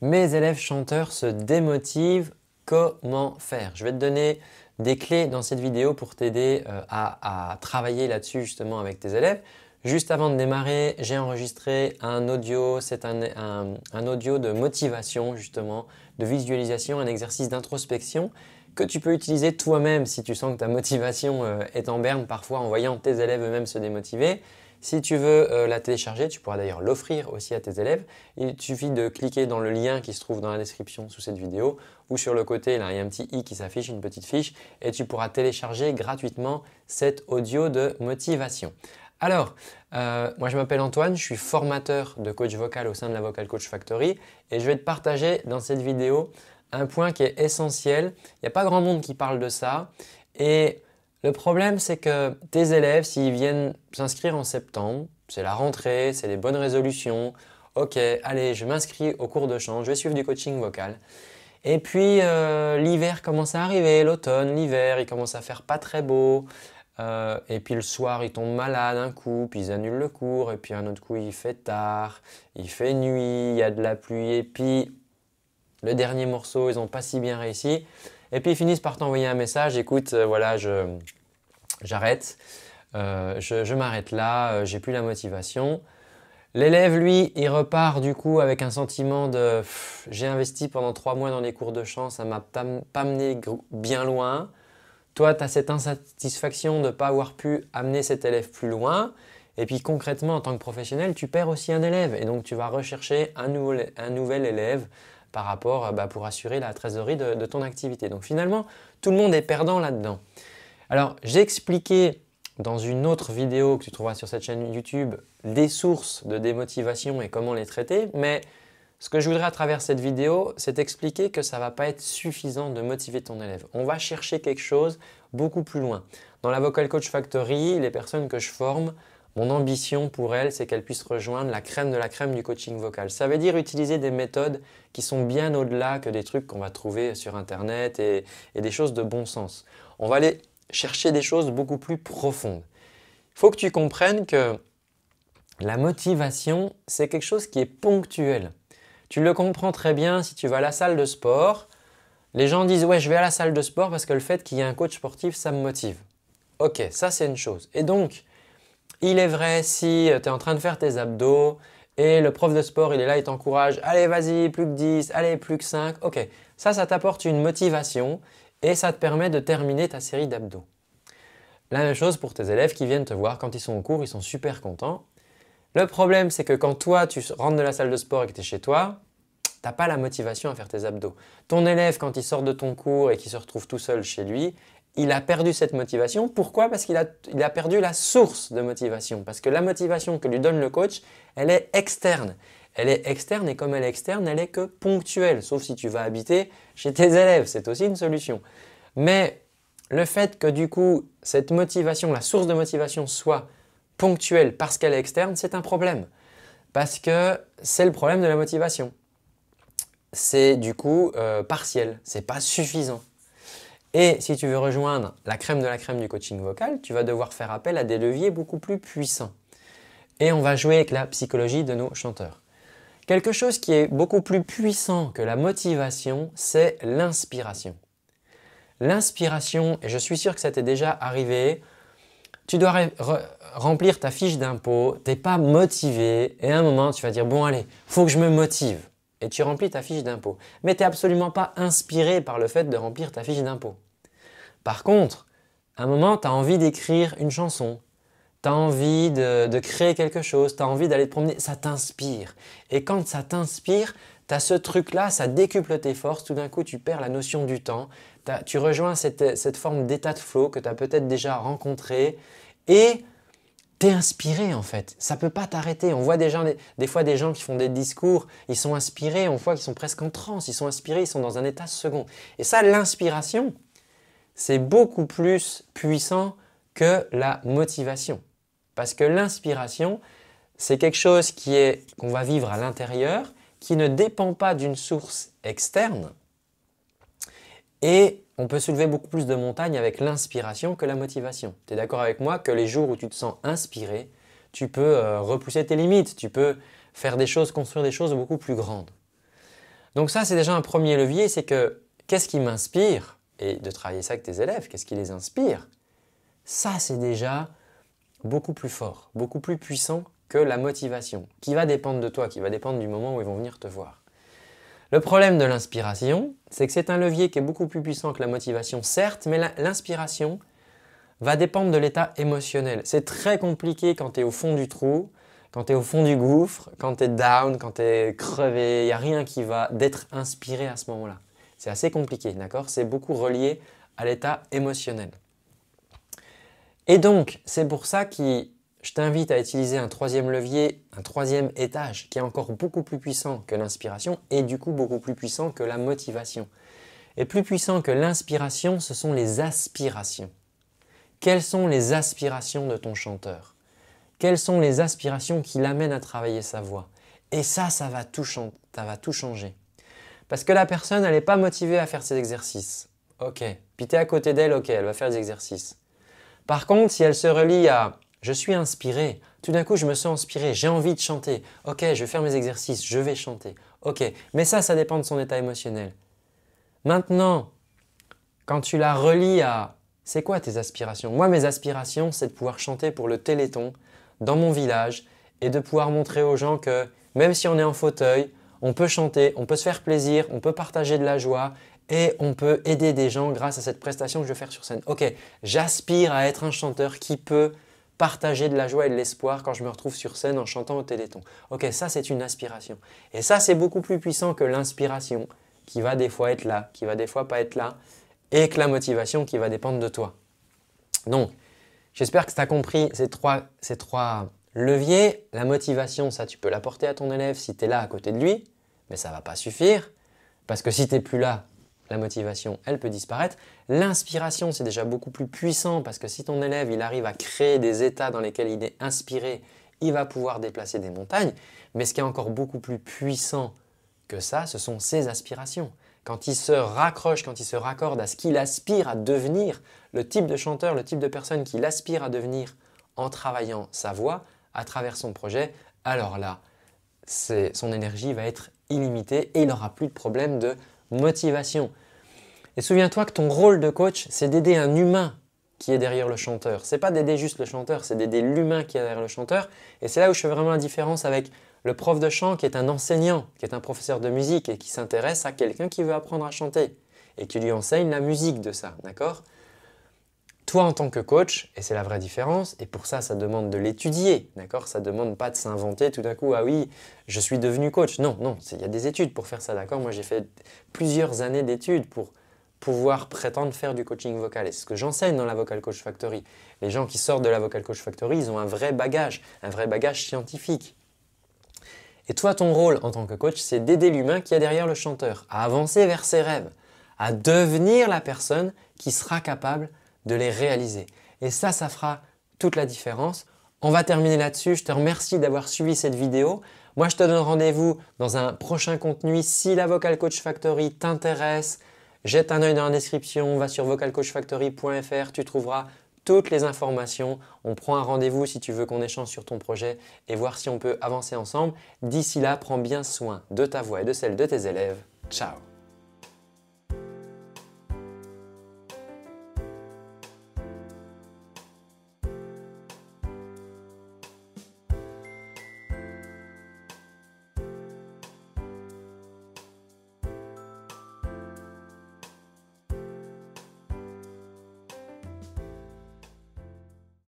mes élèves chanteurs se démotivent, comment faire Je vais te donner des clés dans cette vidéo pour t'aider euh, à, travailler là-dessus justement avec tes élèves. Juste avant de démarrer, j'ai enregistré un audio, c'est un, audio de motivation justement, de visualisation, un exercice d'introspection que tu peux utiliser toi-même si tu sens que ta motivation euh, est en berne parfois en voyant tes élèves eux-mêmes se démotiver. Si tu veux euh, la télécharger, tu pourras d'ailleurs l'offrir aussi à tes élèves. Il suffit de cliquer dans le lien qui se trouve dans la description sous cette vidéo ou sur le côté, il y a un petit i qui s'affiche, une petite fiche, et tu pourras télécharger gratuitement cet audio de motivation. Alors, euh, moi je m'appelle Antoine, je suis formateur de coach vocal au sein de la Vocal Coach Factory et je vais te partager dans cette vidéo un point qui est essentiel. Il n'y a pas grand monde qui parle de ça et le problème, c'est que tes élèves, s'ils viennent s'inscrire en septembre, c'est la rentrée, c'est les bonnes résolutions. Ok, allez, je m'inscris au cours de chant, je vais suivre du coaching vocal. Et puis euh, l'hiver commence à arriver, l'automne, l'hiver, il commence à faire pas très beau. Euh, et puis le soir, ils tombent malades un coup, puis ils annulent le cours, et puis un autre coup, il fait tard, il fait nuit, il y a de la pluie, et puis le dernier morceau, ils n'ont pas si bien réussi. Et puis ils finissent par t'envoyer un message, écoute, euh, voilà, j'arrête, euh, je, m'arrête là, euh, j'ai plus la motivation. L'élève, lui, il repart du coup avec un sentiment de j'ai investi pendant trois mois dans les cours de chant, ça m'a pas, amené mené bien loin. Toi, tu as cette insatisfaction de ne pas avoir pu amener cet élève plus loin. Et puis concrètement, en tant que professionnel, tu perds aussi un élève. Et donc, tu vas rechercher un nouvel élève par rapport euh, bah, pour assurer la trésorerie de, de, ton activité. Donc finalement, tout le monde est perdant là-dedans. Alors j'ai expliqué dans une autre vidéo que tu trouveras sur cette chaîne YouTube des sources de démotivation et comment les traiter, mais ce que je voudrais à travers cette vidéo, c'est expliquer que ça ne va pas être suffisant de motiver ton élève. On va chercher quelque chose beaucoup plus loin. Dans la Vocal Coach Factory, les personnes que je forme mon ambition pour elle, c'est qu'elle puisse rejoindre la crème de la crème du coaching vocal. Ça veut dire utiliser des méthodes qui sont bien au-delà que des trucs qu'on va trouver sur Internet et, des choses de bon sens. On va aller chercher des choses beaucoup plus profondes. Il faut que tu comprennes que la motivation, c'est quelque chose qui est ponctuel. Tu le comprends très bien si tu vas à la salle de sport. Les gens disent ouais, je vais à la salle de sport parce que le fait qu'il y ait un coach sportif, ça me motive. Ok, ça c'est une chose. Et donc, il est vrai, si euh, tu es en train de faire tes abdos et le prof de sport, il est là, il t'encourage, allez, vas-y, plus que 10, allez, plus que 5, ok. Ça, ça t'apporte une motivation et ça te permet de terminer ta série d'abdos. La même chose pour tes élèves qui viennent te voir quand ils sont au cours, ils sont super contents. Le problème, c'est que quand toi, tu rentres de la salle de sport et que tu es chez toi, tu n'as pas la motivation à faire tes abdos. Ton élève, quand il sort de ton cours et qu'il se retrouve tout seul chez lui, il a perdu cette motivation. Pourquoi Parce qu'il a, perdu la source de motivation. Parce que la motivation que lui donne le coach, elle est externe. Elle est externe et comme elle est externe, elle est que ponctuelle, sauf si tu vas habiter chez tes élèves. C'est aussi une solution. Mais le fait que du coup, cette motivation, la source de motivation soit ponctuelle parce qu'elle est externe, c'est un problème. Parce que c'est le problème de la motivation. C'est du coup euh, partiel, c'est pas suffisant. Et si tu veux rejoindre la crème de la crème du coaching vocal, tu vas devoir faire appel à des leviers beaucoup plus puissants. Et on va jouer avec la psychologie de nos chanteurs. Quelque chose qui est beaucoup plus puissant que la motivation, c'est l'inspiration. L'inspiration, et je suis sûr que ça t'est déjà arrivé, tu dois remplir ta fiche d'impôt, n'es pas motivé, et à un moment tu vas dire bon allez, faut que je me motive et tu remplis ta fiche d'impôt. Mais tu n'es absolument pas inspiré par le fait de remplir ta fiche d'impôt. Par contre, à un moment, tu as envie d'écrire une chanson, tu as envie de, créer quelque chose, tu as envie d'aller te promener, ça t'inspire. Et quand ça t'inspire, tu as ce truc-là, ça décuple tes forces, tout d'un coup tu perds la notion du temps, tu rejoins cette, forme d'état de flow que tu as peut-être déjà rencontré, et t'es inspiré en fait. Ça ne peut pas t'arrêter. On voit des, gens, des, fois des gens qui font des discours, ils sont inspirés, on voit qu'ils sont presque en transe, ils sont inspirés, ils sont dans un état second. Et ça, l'inspiration, c'est beaucoup plus puissant que la motivation. Parce que l'inspiration, c'est quelque chose qui est qu'on va vivre à l'intérieur, qui ne dépend pas d'une source externe et on peut soulever beaucoup plus de montagnes avec l'inspiration que la motivation. Tu es d'accord avec moi que les jours où tu te sens inspiré, tu peux euh, repousser tes limites, tu peux faire des choses, construire des choses beaucoup plus grandes. Donc ça, c'est déjà un premier levier, c'est que qu'est-ce qui m'inspire Et de travailler ça avec tes élèves, qu'est-ce qui les inspire Ça, c'est déjà beaucoup plus fort, beaucoup plus puissant que la motivation, qui va dépendre de toi, qui va dépendre du moment où ils vont venir te voir. Le problème de l'inspiration, c'est que c'est un levier qui est beaucoup plus puissant que la motivation, certes, mais l'inspiration va dépendre de l'état émotionnel. C'est très compliqué quand tu es au fond du trou, quand tu es au fond du gouffre, quand tu es down, quand tu es crevé, il n'y a rien qui va, d'être inspiré à ce moment-là. C'est assez compliqué, d'accord C'est beaucoup relié à l'état émotionnel. Et donc, c'est pour ça qu'il je t'invite à utiliser un troisième levier, un troisième étage qui est encore beaucoup plus puissant que l'inspiration et du coup beaucoup plus puissant que la motivation. Et plus puissant que l'inspiration, ce sont les aspirations. Quelles sont les aspirations de ton chanteur Quelles sont les aspirations qui l'amènent à travailler sa voix Et ça, ça va, tout va tout changer. Parce que la personne, elle n'est pas motivée à faire ses exercices. Ok. Puis t'es à côté d'elle, ok, elle va faire des exercices. Par contre, si elle se relie à je suis inspiré. Tout d'un coup, je me sens inspiré. J'ai envie de chanter. Ok, je vais faire mes exercices. Je vais chanter. Ok. Mais ça, ça dépend de son état émotionnel. Maintenant, quand tu la relis à c'est quoi tes aspirations Moi, mes aspirations, c'est de pouvoir chanter pour le Téléthon dans mon village et de pouvoir montrer aux gens que même si on est en fauteuil, on peut chanter, on peut se faire plaisir, on peut partager de la joie et on peut aider des gens grâce à cette prestation que je vais faire sur scène. Ok, j'aspire à être un chanteur qui peut partager de la joie et de l'espoir quand je me retrouve sur scène en chantant au Téléthon. Ok, ça c'est une aspiration. Et ça c'est beaucoup plus puissant que l'inspiration qui va des fois être là, qui va des fois pas être là, et que la motivation qui va dépendre de toi. Donc, j'espère que tu as compris ces trois, ces trois leviers. La motivation, ça tu peux l'apporter à ton élève si tu es là à côté de lui, mais ça va pas suffire, parce que si tu n'es plus là, la motivation, elle peut disparaître. L'inspiration, c'est déjà beaucoup plus puissant parce que si ton élève, il arrive à créer des états dans lesquels il est inspiré, il va pouvoir déplacer des montagnes. Mais ce qui est encore beaucoup plus puissant que ça, ce sont ses aspirations. Quand il se raccroche, quand il se raccorde à ce qu'il aspire à devenir, le type de chanteur, le type de personne qu'il aspire à devenir en travaillant sa voix à travers son projet, alors là, son énergie va être illimitée et il n'aura plus de problème de motivation. Et souviens-toi que ton rôle de coach, c'est d'aider un humain qui est derrière le chanteur. C'est pas d'aider juste le chanteur, c'est d'aider l'humain qui est derrière le chanteur. Et c'est là où je fais vraiment la différence avec le prof de chant qui est un enseignant, qui est un professeur de musique et qui s'intéresse à quelqu'un qui veut apprendre à chanter et qui lui enseigne la musique de ça, d'accord toi, en tant que coach, et c'est la vraie différence, et pour ça, ça demande de l'étudier, d'accord Ça demande pas de s'inventer tout d'un coup, ah oui, je suis devenu coach. Non, non, il y a des études pour faire ça, d'accord Moi, j'ai fait plusieurs années d'études pour pouvoir prétendre faire du coaching vocal. Et c'est ce que j'enseigne dans la Vocal Coach Factory. Les gens qui sortent de la Vocal Coach Factory, ils ont un vrai bagage, un vrai bagage scientifique. Et toi, ton rôle en tant que coach, c'est d'aider l'humain qui est derrière le chanteur à avancer vers ses rêves, à devenir la personne qui sera capable de les réaliser. Et ça, ça fera toute la différence. On va terminer là-dessus. Je te remercie d'avoir suivi cette vidéo. Moi, je te donne rendez-vous dans un prochain contenu. Si la Vocal Coach Factory t'intéresse, jette un œil dans la description, va sur vocalcoachfactory.fr, tu trouveras toutes les informations. On prend un rendez-vous si tu veux qu'on échange sur ton projet et voir si on peut avancer ensemble. D'ici là, prends bien soin de ta voix et de celle de tes élèves. Ciao